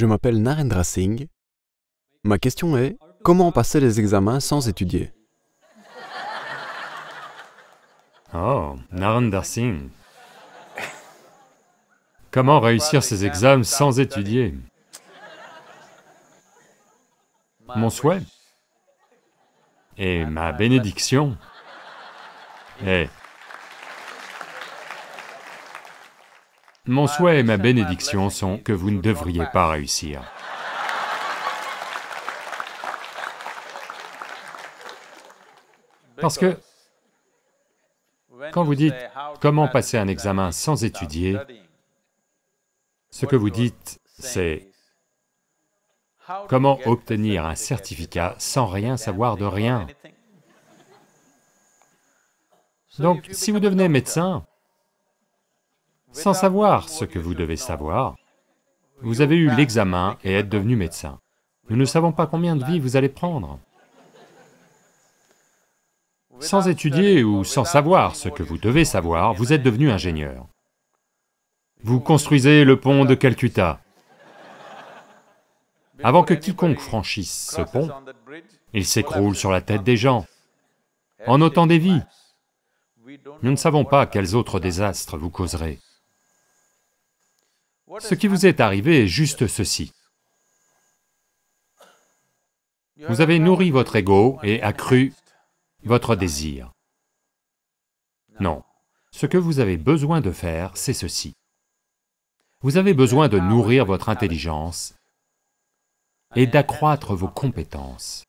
Je m'appelle Narendra Singh. Ma question est, comment passer les examens sans étudier Oh, Narendra Singh. Comment réussir ces examens sans étudier Mon souhait et ma bénédiction est Mon ah, souhait et ma bénédiction sont que vous ne devriez pas réussir. Parce que quand vous dites « comment passer un examen sans étudier », ce que vous dites, c'est « comment obtenir un certificat sans rien savoir de rien ?» Donc, si vous devenez médecin, sans savoir ce que vous devez savoir, vous avez eu l'examen et êtes devenu médecin. Nous ne savons pas combien de vies vous allez prendre. Sans étudier ou sans savoir ce que vous devez savoir, vous êtes devenu ingénieur. Vous construisez le pont de Calcutta. Avant que quiconque franchisse ce pont, il s'écroule sur la tête des gens, en ôtant des vies. Nous ne savons pas quels autres désastres vous causerez. Ce qui vous est arrivé est juste ceci. Vous avez nourri votre ego et accru votre désir. Non. Ce que vous avez besoin de faire, c'est ceci. Vous avez besoin de nourrir votre intelligence et d'accroître vos compétences.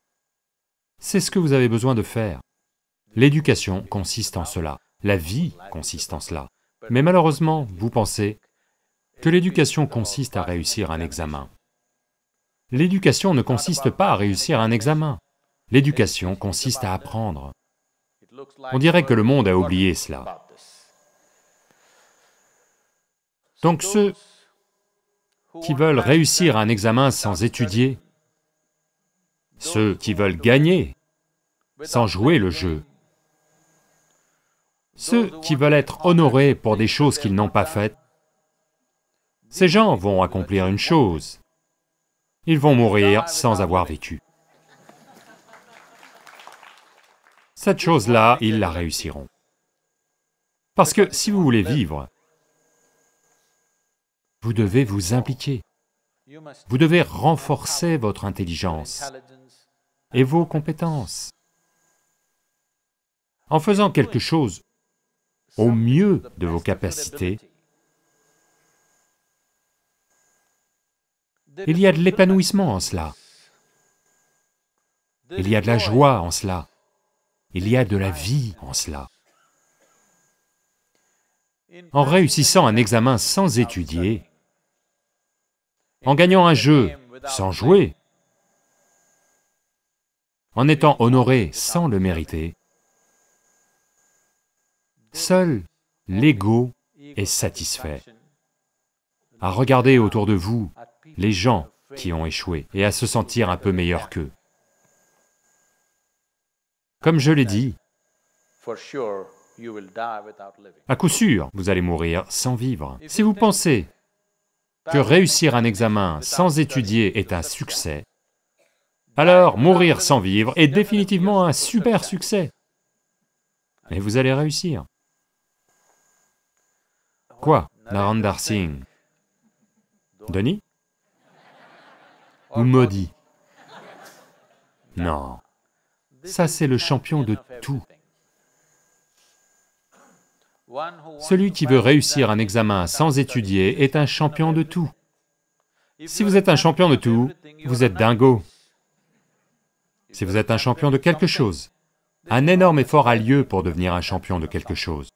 C'est ce que vous avez besoin de faire. L'éducation consiste en cela, la vie consiste en cela. Mais malheureusement, vous pensez, que l'éducation consiste à réussir un examen. L'éducation ne consiste pas à réussir un examen. L'éducation consiste à apprendre. On dirait que le monde a oublié cela. Donc ceux qui veulent réussir un examen sans étudier, ceux qui veulent gagner sans jouer le jeu, ceux qui veulent être honorés pour des choses qu'ils n'ont pas faites, ces gens vont accomplir une chose, ils vont mourir sans avoir vécu. Cette chose-là, ils la réussiront. Parce que si vous voulez vivre, vous devez vous impliquer, vous devez renforcer votre intelligence et vos compétences. En faisant quelque chose au mieux de vos capacités, Il y a de l'épanouissement en cela. Il y a de la joie en cela. Il y a de la vie en cela. En réussissant un examen sans étudier, en gagnant un jeu sans jouer, en étant honoré sans le mériter, seul l'ego est satisfait. À regarder autour de vous, les gens qui ont échoué et à se sentir un peu meilleurs qu'eux. Comme je l'ai dit, à coup sûr, vous allez mourir sans vivre. Si vous pensez que réussir un examen sans étudier est un succès, alors mourir sans vivre est définitivement un super succès. Et vous allez réussir. Quoi Narandar Singh Denis ou oh, maudit. Non. Ça, c'est le champion de tout. Celui qui veut réussir un examen sans étudier est un champion de tout. Si vous êtes un champion de tout, vous êtes dingo. Si vous êtes un champion de quelque chose, un énorme effort a lieu pour devenir un champion de quelque chose.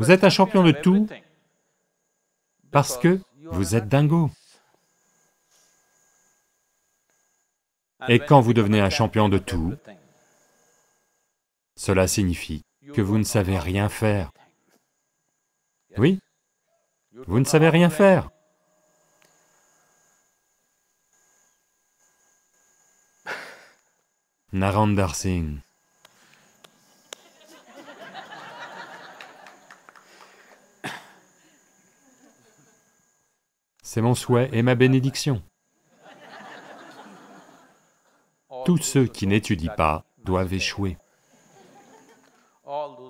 Vous êtes un champion de tout parce que vous êtes dingo. Et quand vous devenez un champion de tout, cela signifie que vous ne savez rien faire. Oui, vous ne savez rien faire. Narendra Singh. C'est mon souhait et ma bénédiction. Tous ceux qui n'étudient pas doivent échouer.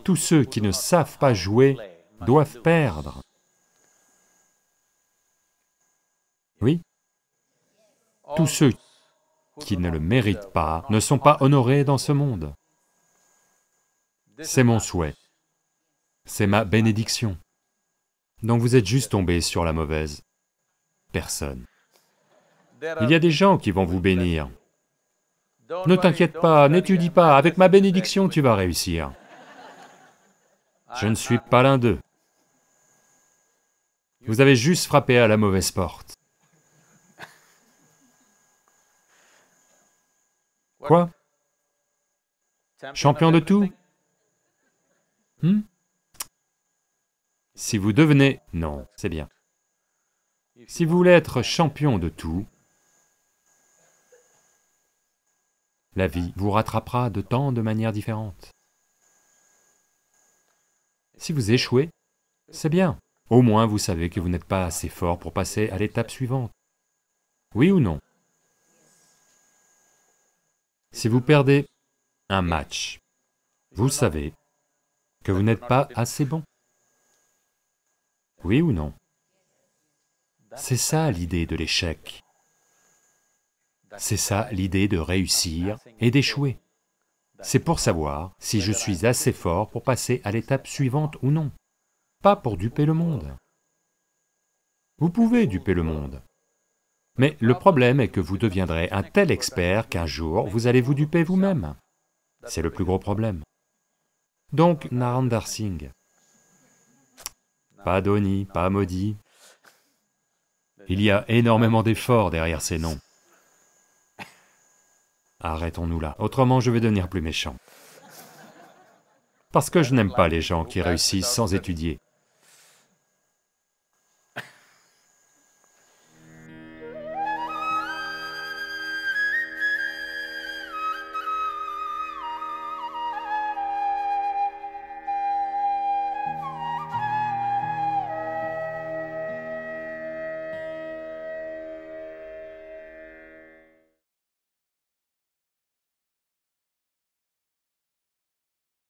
Tous ceux qui ne savent pas jouer doivent perdre. Oui Tous ceux qui ne le méritent pas ne sont pas honorés dans ce monde. C'est mon souhait. C'est ma bénédiction. Donc vous êtes juste tombé sur la mauvaise personne. Il y a des gens qui vont vous bénir, ne t'inquiète pas, n'étudie pas, avec ma bénédiction tu vas réussir. Je ne suis pas l'un d'eux. Vous avez juste frappé à la mauvaise porte. Quoi Champion de tout hmm Si vous devenez... Non, c'est bien. Si vous voulez être champion de tout, La vie vous rattrapera de tant de manières différentes. Si vous échouez, c'est bien. Au moins, vous savez que vous n'êtes pas assez fort pour passer à l'étape suivante. Oui ou non Si vous perdez un match, vous savez que vous n'êtes pas assez bon. Oui ou non C'est ça l'idée de l'échec. C'est ça l'idée de réussir et d'échouer. C'est pour savoir si je suis assez fort pour passer à l'étape suivante ou non, pas pour duper le monde. Vous pouvez duper le monde, mais le problème est que vous deviendrez un tel expert qu'un jour, vous allez vous duper vous-même. C'est le plus gros problème. Donc, Narendra Singh, pas Dhoni, pas maudit. il y a énormément d'efforts derrière ces noms. Arrêtons-nous là, autrement je vais devenir plus méchant. Parce que je n'aime pas les gens qui réussissent sans étudier.